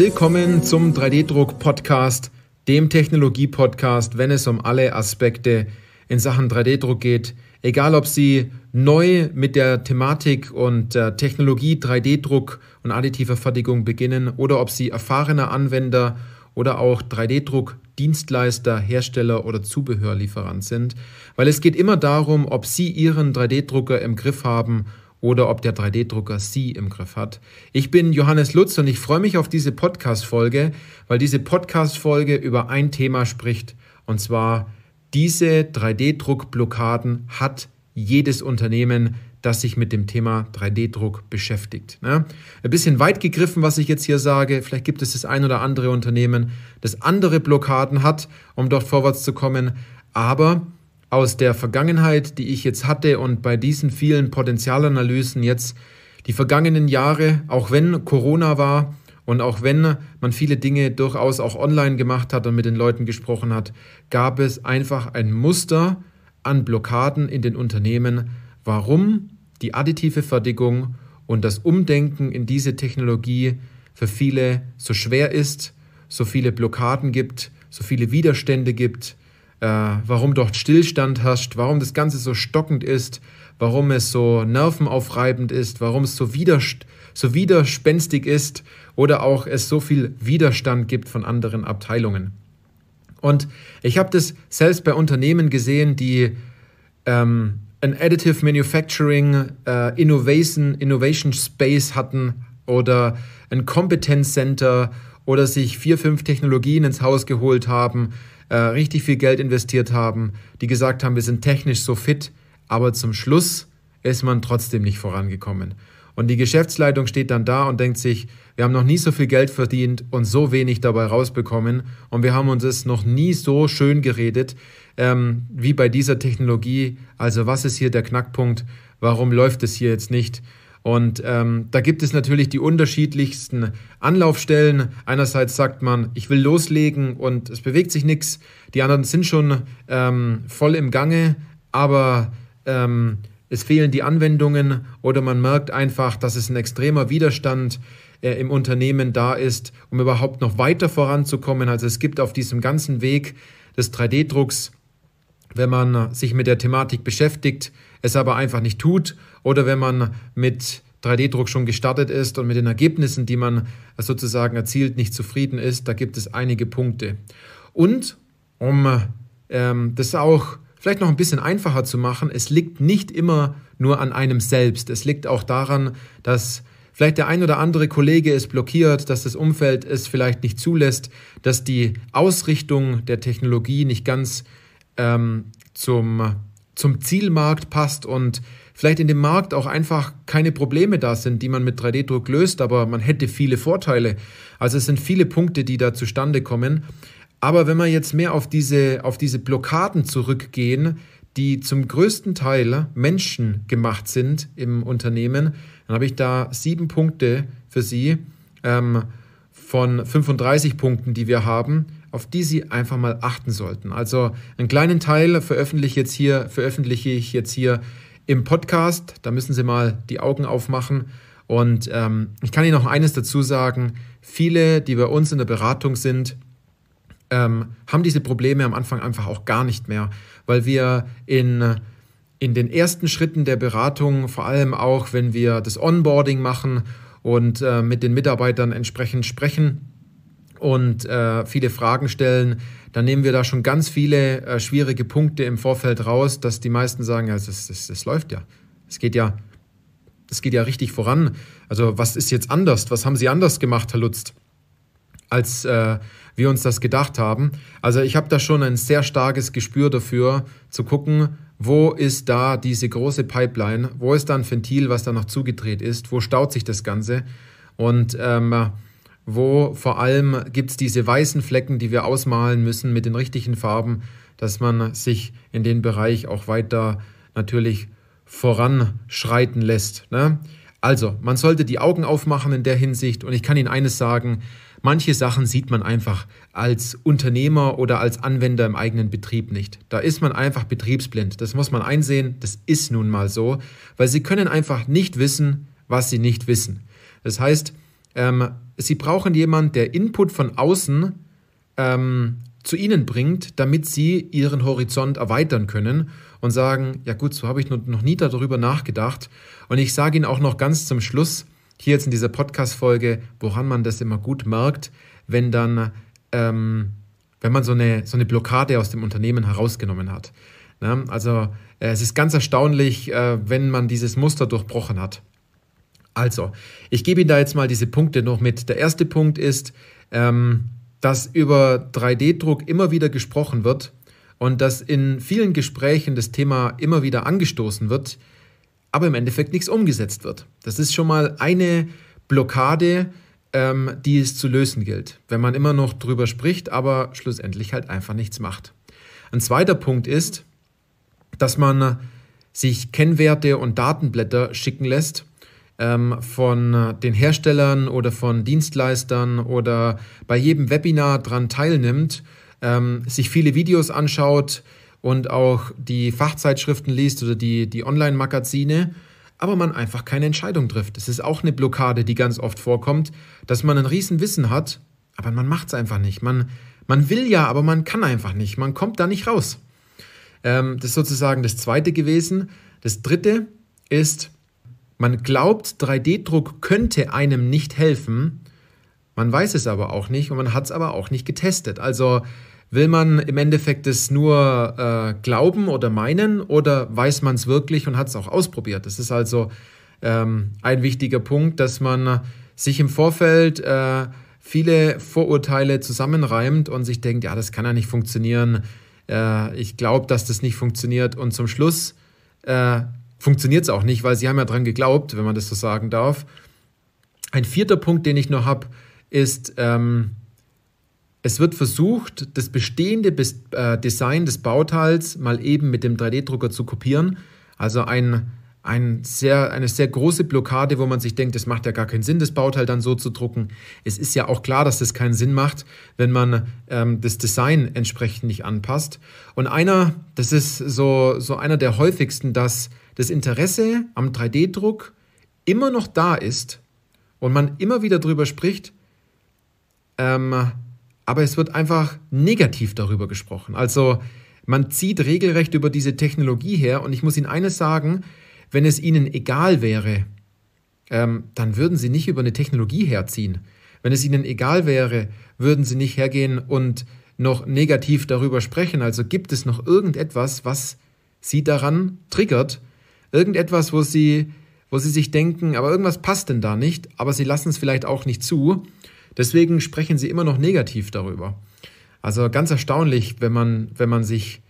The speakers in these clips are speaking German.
Willkommen zum 3D-Druck-Podcast, dem Technologie-Podcast, wenn es um alle Aspekte in Sachen 3D-Druck geht. Egal, ob Sie neu mit der Thematik und äh, Technologie 3D-Druck und additiver Fertigung beginnen oder ob Sie erfahrener Anwender oder auch 3D-Druck Dienstleister, Hersteller oder Zubehörlieferant sind, weil es geht immer darum, ob Sie Ihren 3D-Drucker im Griff haben oder ob der 3D-Drucker Sie im Griff hat. Ich bin Johannes Lutz und ich freue mich auf diese Podcast-Folge, weil diese Podcast-Folge über ein Thema spricht und zwar diese 3D-Druckblockaden hat jedes Unternehmen, das sich mit dem Thema 3D-Druck beschäftigt. Ne? Ein bisschen weit gegriffen, was ich jetzt hier sage. Vielleicht gibt es das ein oder andere Unternehmen, das andere Blockaden hat, um dort vorwärts zu kommen. Aber aus der Vergangenheit, die ich jetzt hatte und bei diesen vielen Potenzialanalysen jetzt die vergangenen Jahre, auch wenn Corona war und auch wenn man viele Dinge durchaus auch online gemacht hat und mit den Leuten gesprochen hat, gab es einfach ein Muster an Blockaden in den Unternehmen, warum die additive Fertigung und das Umdenken in diese Technologie für viele so schwer ist, so viele Blockaden gibt, so viele Widerstände gibt äh, warum dort Stillstand herrscht, warum das Ganze so stockend ist, warum es so nervenaufreibend ist, warum es so, widerst so widerspenstig ist oder auch es so viel Widerstand gibt von anderen Abteilungen. Und ich habe das selbst bei Unternehmen gesehen, die ähm, ein Additive Manufacturing äh, Innovation, Innovation Space hatten oder ein Competence Center oder sich vier, fünf Technologien ins Haus geholt haben äh, richtig viel Geld investiert haben, die gesagt haben, wir sind technisch so fit, aber zum Schluss ist man trotzdem nicht vorangekommen. Und die Geschäftsleitung steht dann da und denkt sich, wir haben noch nie so viel Geld verdient und so wenig dabei rausbekommen und wir haben uns es noch nie so schön geredet ähm, wie bei dieser Technologie. Also was ist hier der Knackpunkt? Warum läuft es hier jetzt nicht? Und ähm, da gibt es natürlich die unterschiedlichsten Anlaufstellen. Einerseits sagt man, ich will loslegen und es bewegt sich nichts. Die anderen sind schon ähm, voll im Gange, aber ähm, es fehlen die Anwendungen oder man merkt einfach, dass es ein extremer Widerstand äh, im Unternehmen da ist, um überhaupt noch weiter voranzukommen. Also es gibt auf diesem ganzen Weg des 3D-Drucks, wenn man sich mit der Thematik beschäftigt, es aber einfach nicht tut oder wenn man mit 3D-Druck schon gestartet ist und mit den Ergebnissen, die man sozusagen erzielt, nicht zufrieden ist, da gibt es einige Punkte. Und um ähm, das auch vielleicht noch ein bisschen einfacher zu machen, es liegt nicht immer nur an einem selbst. Es liegt auch daran, dass vielleicht der ein oder andere Kollege es blockiert, dass das Umfeld es vielleicht nicht zulässt, dass die Ausrichtung der Technologie nicht ganz ähm, zum zum Zielmarkt passt und vielleicht in dem Markt auch einfach keine Probleme da sind, die man mit 3D-Druck löst, aber man hätte viele Vorteile. Also es sind viele Punkte, die da zustande kommen. Aber wenn wir jetzt mehr auf diese, auf diese Blockaden zurückgehen, die zum größten Teil Menschen gemacht sind im Unternehmen, dann habe ich da sieben Punkte für Sie ähm, von 35 Punkten, die wir haben, auf die Sie einfach mal achten sollten. Also einen kleinen Teil veröffentliche, jetzt hier, veröffentliche ich jetzt hier im Podcast. Da müssen Sie mal die Augen aufmachen. Und ähm, ich kann Ihnen noch eines dazu sagen. Viele, die bei uns in der Beratung sind, ähm, haben diese Probleme am Anfang einfach auch gar nicht mehr, weil wir in in den ersten Schritten der Beratung, vor allem auch wenn wir das Onboarding machen und äh, mit den Mitarbeitern entsprechend sprechen, und äh, viele Fragen stellen, dann nehmen wir da schon ganz viele äh, schwierige Punkte im Vorfeld raus, dass die meisten sagen, ja, das, das, das läuft ja. Es geht ja, es geht ja richtig voran. Also was ist jetzt anders? Was haben Sie anders gemacht, Herr Lutz, als äh, wir uns das gedacht haben? Also ich habe da schon ein sehr starkes Gespür dafür, zu gucken, wo ist da diese große Pipeline? Wo ist da ein Ventil, was da noch zugedreht ist? Wo staut sich das Ganze? Und ähm, wo vor allem gibt es diese weißen Flecken, die wir ausmalen müssen mit den richtigen Farben, dass man sich in den Bereich auch weiter natürlich voranschreiten lässt. Ne? Also, man sollte die Augen aufmachen in der Hinsicht und ich kann Ihnen eines sagen, manche Sachen sieht man einfach als Unternehmer oder als Anwender im eigenen Betrieb nicht. Da ist man einfach betriebsblind. Das muss man einsehen, das ist nun mal so, weil Sie können einfach nicht wissen, was Sie nicht wissen. Das heißt, ähm, sie brauchen jemanden, der Input von außen ähm, zu ihnen bringt, damit sie ihren Horizont erweitern können und sagen, ja gut, so habe ich noch nie darüber nachgedacht. Und ich sage Ihnen auch noch ganz zum Schluss, hier jetzt in dieser Podcast-Folge, woran man das immer gut merkt, wenn dann, ähm, wenn man so eine, so eine Blockade aus dem Unternehmen herausgenommen hat. Ne? Also äh, es ist ganz erstaunlich, äh, wenn man dieses Muster durchbrochen hat. Also, ich gebe Ihnen da jetzt mal diese Punkte noch mit. Der erste Punkt ist, ähm, dass über 3D-Druck immer wieder gesprochen wird und dass in vielen Gesprächen das Thema immer wieder angestoßen wird, aber im Endeffekt nichts umgesetzt wird. Das ist schon mal eine Blockade, ähm, die es zu lösen gilt, wenn man immer noch drüber spricht, aber schlussendlich halt einfach nichts macht. Ein zweiter Punkt ist, dass man sich Kennwerte und Datenblätter schicken lässt ähm, von äh, den Herstellern oder von Dienstleistern oder bei jedem Webinar dran teilnimmt, ähm, sich viele Videos anschaut und auch die Fachzeitschriften liest oder die, die Online-Magazine, aber man einfach keine Entscheidung trifft. Das ist auch eine Blockade, die ganz oft vorkommt, dass man ein Riesenwissen hat, aber man macht es einfach nicht. Man, man will ja, aber man kann einfach nicht. Man kommt da nicht raus. Ähm, das ist sozusagen das Zweite gewesen. Das Dritte ist, man glaubt, 3D-Druck könnte einem nicht helfen, man weiß es aber auch nicht und man hat es aber auch nicht getestet. Also will man im Endeffekt es nur äh, glauben oder meinen oder weiß man es wirklich und hat es auch ausprobiert? Das ist also ähm, ein wichtiger Punkt, dass man sich im Vorfeld äh, viele Vorurteile zusammenreimt und sich denkt, ja, das kann ja nicht funktionieren, äh, ich glaube, dass das nicht funktioniert und zum Schluss äh, funktioniert es auch nicht, weil sie haben ja dran geglaubt, wenn man das so sagen darf. Ein vierter Punkt, den ich noch habe, ist, ähm, es wird versucht, das bestehende Bes äh, Design des Bauteils mal eben mit dem 3D-Drucker zu kopieren. Also ein, ein sehr, eine sehr große Blockade, wo man sich denkt, es macht ja gar keinen Sinn, das Bauteil dann so zu drucken. Es ist ja auch klar, dass das keinen Sinn macht, wenn man ähm, das Design entsprechend nicht anpasst. Und einer, das ist so, so einer der häufigsten, dass das Interesse am 3D-Druck immer noch da ist und man immer wieder darüber spricht, ähm, aber es wird einfach negativ darüber gesprochen. Also man zieht regelrecht über diese Technologie her und ich muss Ihnen eines sagen, wenn es Ihnen egal wäre, ähm, dann würden Sie nicht über eine Technologie herziehen. Wenn es Ihnen egal wäre, würden Sie nicht hergehen und noch negativ darüber sprechen. Also gibt es noch irgendetwas, was Sie daran triggert, Irgendetwas, wo sie, wo sie sich denken, aber irgendwas passt denn da nicht, aber sie lassen es vielleicht auch nicht zu. Deswegen sprechen sie immer noch negativ darüber. Also ganz erstaunlich, wenn man, wenn man sich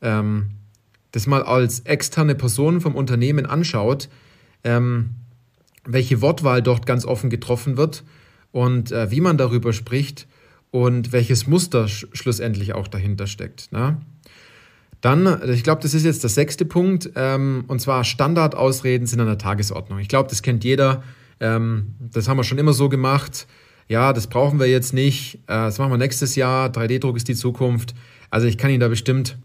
ähm, das mal als externe Person vom Unternehmen anschaut, ähm, welche Wortwahl dort ganz offen getroffen wird und äh, wie man darüber spricht und welches Muster sch schlussendlich auch dahinter steckt. Ne? Dann, äh, ich glaube, das ist jetzt der sechste Punkt, ähm, und zwar Standardausreden sind an der Tagesordnung. Ich glaube, das kennt jeder. Ähm, das haben wir schon immer so gemacht. Ja, das brauchen wir jetzt nicht. Äh, das machen wir nächstes Jahr. 3D-Druck ist die Zukunft. Also ich kann Ihnen da bestimmt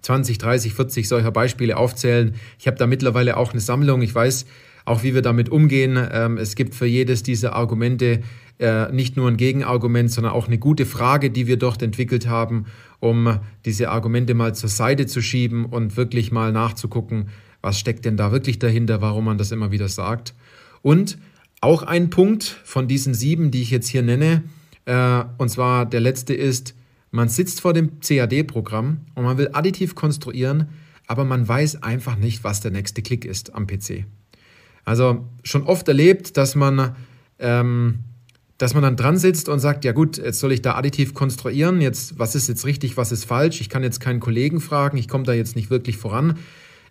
20, 30, 40 solcher Beispiele aufzählen. Ich habe da mittlerweile auch eine Sammlung. Ich weiß, auch wie wir damit umgehen. Ähm, es gibt für jedes dieser Argumente äh, nicht nur ein Gegenargument, sondern auch eine gute Frage, die wir dort entwickelt haben, um diese Argumente mal zur Seite zu schieben und wirklich mal nachzugucken, was steckt denn da wirklich dahinter, warum man das immer wieder sagt. Und auch ein Punkt von diesen sieben, die ich jetzt hier nenne, äh, und zwar der letzte ist, man sitzt vor dem CAD-Programm und man will additiv konstruieren, aber man weiß einfach nicht, was der nächste Klick ist am PC. Also schon oft erlebt, dass man, ähm, dass man dann dran sitzt und sagt, ja gut, jetzt soll ich da additiv konstruieren, jetzt was ist jetzt richtig, was ist falsch, ich kann jetzt keinen Kollegen fragen, ich komme da jetzt nicht wirklich voran.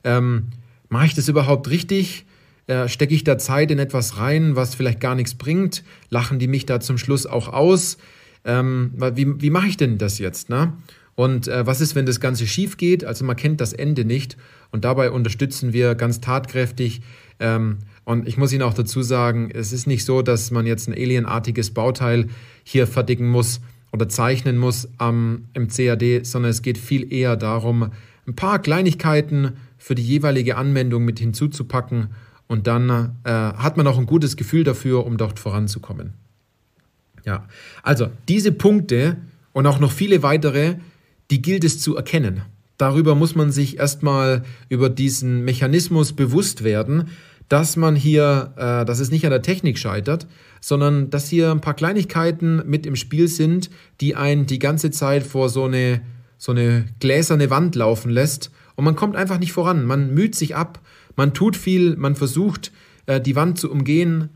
Ähm, Mache ich das überhaupt richtig? Äh, Stecke ich da Zeit in etwas rein, was vielleicht gar nichts bringt? Lachen die mich da zum Schluss auch aus? Ähm, wie, wie mache ich denn das jetzt? Ne? Und äh, was ist, wenn das Ganze schief geht? Also man kennt das Ende nicht. Und dabei unterstützen wir ganz tatkräftig ähm, und ich muss Ihnen auch dazu sagen, es ist nicht so, dass man jetzt ein alienartiges Bauteil hier fertigen muss oder zeichnen muss am, im CAD, sondern es geht viel eher darum, ein paar Kleinigkeiten für die jeweilige Anwendung mit hinzuzupacken und dann äh, hat man auch ein gutes Gefühl dafür, um dort voranzukommen. Ja, also diese Punkte und auch noch viele weitere, die gilt es zu erkennen. Darüber muss man sich erstmal über diesen Mechanismus bewusst werden, dass man hier, äh, dass es nicht an der Technik scheitert, sondern dass hier ein paar Kleinigkeiten mit im Spiel sind, die einen die ganze Zeit vor so eine, so eine gläserne Wand laufen lässt. Und man kommt einfach nicht voran. Man müht sich ab, man tut viel, man versucht, äh, die Wand zu umgehen,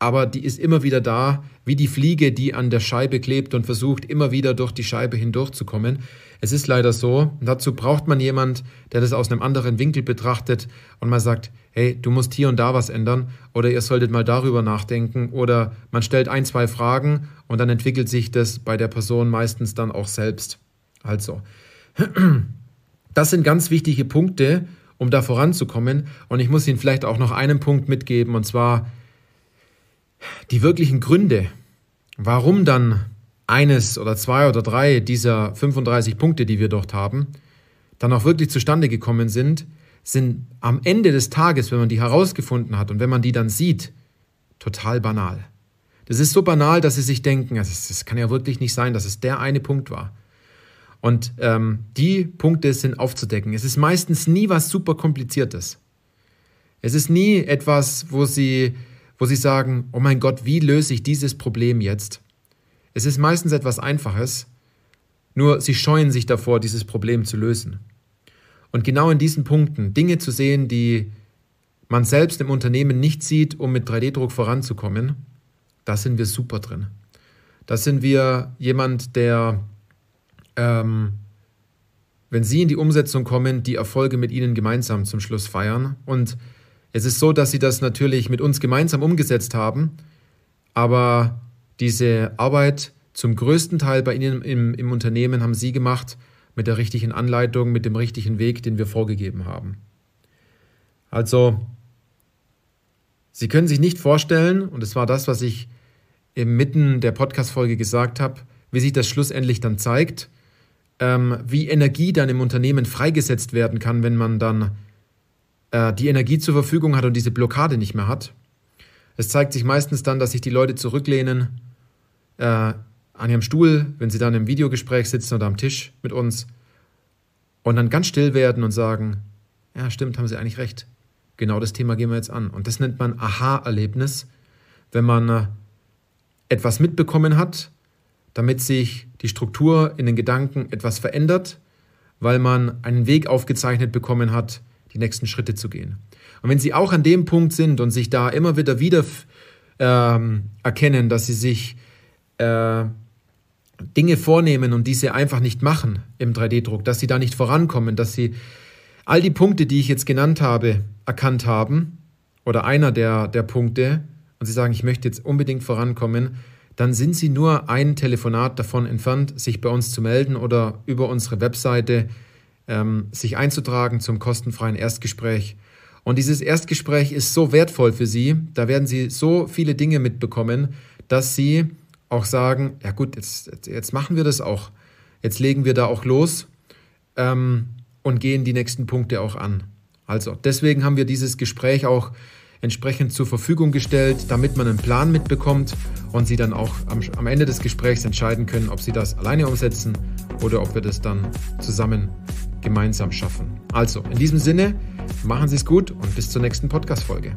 aber die ist immer wieder da, wie die Fliege, die an der Scheibe klebt und versucht, immer wieder durch die Scheibe hindurchzukommen. Es ist leider so. Dazu braucht man jemand, der das aus einem anderen Winkel betrachtet und mal sagt, hey, du musst hier und da was ändern oder ihr solltet mal darüber nachdenken oder man stellt ein, zwei Fragen und dann entwickelt sich das bei der Person meistens dann auch selbst. Also, das sind ganz wichtige Punkte, um da voranzukommen und ich muss Ihnen vielleicht auch noch einen Punkt mitgeben und zwar, die wirklichen Gründe, warum dann eines oder zwei oder drei dieser 35 Punkte, die wir dort haben, dann auch wirklich zustande gekommen sind, sind am Ende des Tages, wenn man die herausgefunden hat und wenn man die dann sieht, total banal. Das ist so banal, dass sie sich denken, also es also kann ja wirklich nicht sein, dass es der eine Punkt war. Und ähm, die Punkte sind aufzudecken. Es ist meistens nie was super kompliziertes. Es ist nie etwas, wo sie wo sie sagen, oh mein Gott, wie löse ich dieses Problem jetzt? Es ist meistens etwas Einfaches, nur sie scheuen sich davor, dieses Problem zu lösen. Und genau in diesen Punkten Dinge zu sehen, die man selbst im Unternehmen nicht sieht, um mit 3D-Druck voranzukommen, da sind wir super drin. Da sind wir jemand, der, ähm, wenn Sie in die Umsetzung kommen, die Erfolge mit Ihnen gemeinsam zum Schluss feiern und es ist so, dass sie das natürlich mit uns gemeinsam umgesetzt haben, aber diese Arbeit zum größten Teil bei Ihnen im, im Unternehmen haben Sie gemacht mit der richtigen Anleitung, mit dem richtigen Weg, den wir vorgegeben haben. Also, Sie können sich nicht vorstellen, und es war das, was ich inmitten der Podcast-Folge gesagt habe, wie sich das schlussendlich dann zeigt, ähm, wie Energie dann im Unternehmen freigesetzt werden kann, wenn man dann äh, die Energie zur Verfügung hat und diese Blockade nicht mehr hat. Es zeigt sich meistens dann, dass sich die Leute zurücklehnen äh, an ihrem Stuhl, wenn sie dann im Videogespräch sitzen oder am Tisch mit uns und dann ganz still werden und sagen, ja stimmt, haben sie eigentlich recht. Genau das Thema gehen wir jetzt an. Und das nennt man Aha-Erlebnis, wenn man äh, etwas mitbekommen hat, damit sich die Struktur in den Gedanken etwas verändert, weil man einen Weg aufgezeichnet bekommen hat, die nächsten Schritte zu gehen. Und wenn sie auch an dem Punkt sind und sich da immer wieder wieder ähm, erkennen, dass sie sich äh, Dinge vornehmen und diese einfach nicht machen im 3D-Druck, dass sie da nicht vorankommen, dass sie all die Punkte, die ich jetzt genannt habe, erkannt haben oder einer der, der Punkte und sie sagen, ich möchte jetzt unbedingt vorankommen, dann sind sie nur ein Telefonat davon entfernt, sich bei uns zu melden oder über unsere Webseite äh, ähm, sich einzutragen zum kostenfreien Erstgespräch. Und dieses Erstgespräch ist so wertvoll für Sie, da werden Sie so viele Dinge mitbekommen, dass Sie auch sagen, ja gut, jetzt, jetzt machen wir das auch. Jetzt legen wir da auch los ähm, und gehen die nächsten Punkte auch an. Also deswegen haben wir dieses Gespräch auch entsprechend zur Verfügung gestellt, damit man einen Plan mitbekommt und Sie dann auch am, am Ende des Gesprächs entscheiden können, ob Sie das alleine umsetzen oder ob wir das dann zusammen gemeinsam schaffen. Also, in diesem Sinne, machen Sie es gut und bis zur nächsten Podcast-Folge.